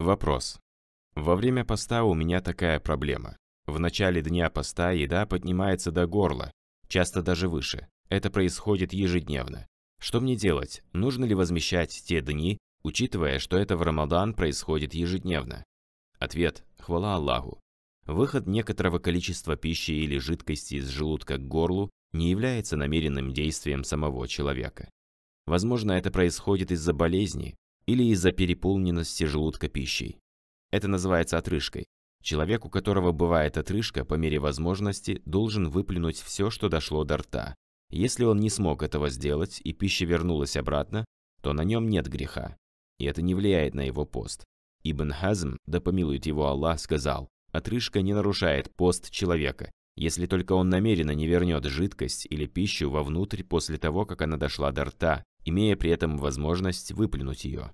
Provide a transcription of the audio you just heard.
Вопрос. Во время поста у меня такая проблема. В начале дня поста еда поднимается до горла, часто даже выше. Это происходит ежедневно. Что мне делать? Нужно ли возмещать те дни, учитывая, что это в Рамадан происходит ежедневно? Ответ – хвала Аллаху. Выход некоторого количества пищи или жидкости из желудка к горлу не является намеренным действием самого человека. Возможно, это происходит из-за болезни, или из-за переполненности желудка пищей. Это называется отрыжкой. Человек, у которого бывает отрыжка, по мере возможности, должен выплюнуть все, что дошло до рта. Если он не смог этого сделать и пища вернулась обратно, то на нем нет греха. И это не влияет на его пост. Ибн Хазм, да помилует его Аллах, сказал, отрыжка не нарушает пост человека, если только он намеренно не вернет жидкость или пищу вовнутрь после того, как она дошла до рта, имея при этом возможность выплюнуть ее.